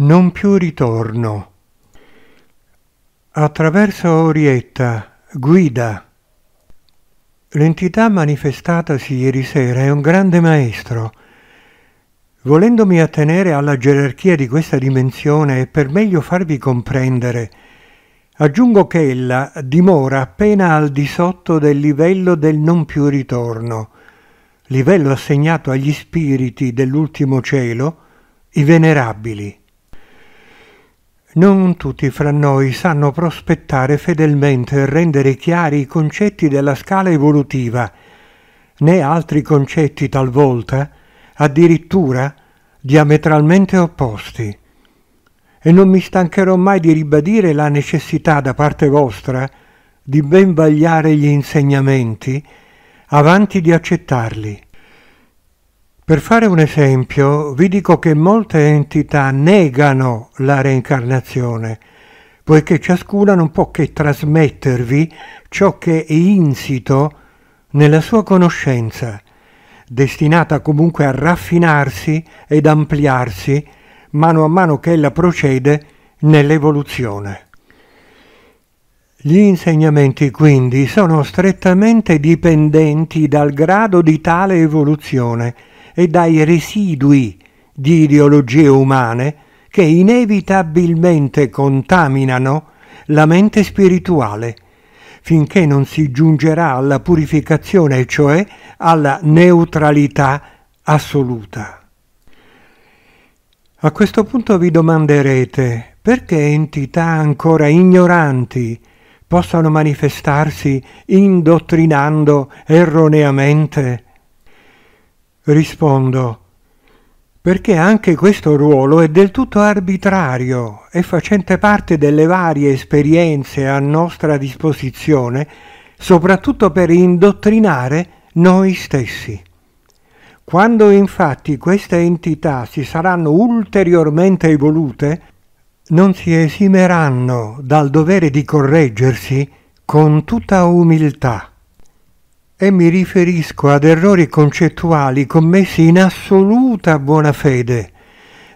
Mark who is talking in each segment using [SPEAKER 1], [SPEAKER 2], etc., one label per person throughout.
[SPEAKER 1] non più ritorno. Attraverso Orietta, guida. L'entità manifestatasi ieri sera è un grande maestro. Volendomi attenere alla gerarchia di questa dimensione e per meglio farvi comprendere, aggiungo che ella dimora appena al di sotto del livello del non più ritorno, livello assegnato agli spiriti dell'ultimo cielo, i venerabili. Non tutti fra noi sanno prospettare fedelmente e rendere chiari i concetti della scala evolutiva, né altri concetti talvolta, addirittura diametralmente opposti. E non mi stancherò mai di ribadire la necessità da parte vostra di ben vagliare gli insegnamenti, avanti di accettarli per fare un esempio, vi dico che molte entità negano la reincarnazione, poiché ciascuna non può che trasmettervi ciò che è insito nella sua conoscenza, destinata comunque a raffinarsi ed ampliarsi mano a mano che ella procede nell'evoluzione. Gli insegnamenti quindi sono strettamente dipendenti dal grado di tale evoluzione, e dai residui di ideologie umane che inevitabilmente contaminano la mente spirituale, finché non si giungerà alla purificazione, cioè alla neutralità assoluta. A questo punto vi domanderete perché entità ancora ignoranti possano manifestarsi indottrinando erroneamente rispondo perché anche questo ruolo è del tutto arbitrario e facente parte delle varie esperienze a nostra disposizione, soprattutto per indottrinare noi stessi. Quando infatti queste entità si saranno ulteriormente evolute, non si esimeranno dal dovere di correggersi con tutta umiltà e mi riferisco ad errori concettuali commessi in assoluta buona fede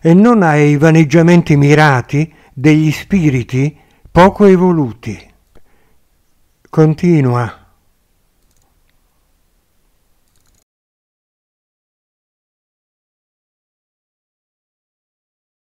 [SPEAKER 1] e non ai vaneggiamenti mirati degli spiriti poco evoluti. Continua.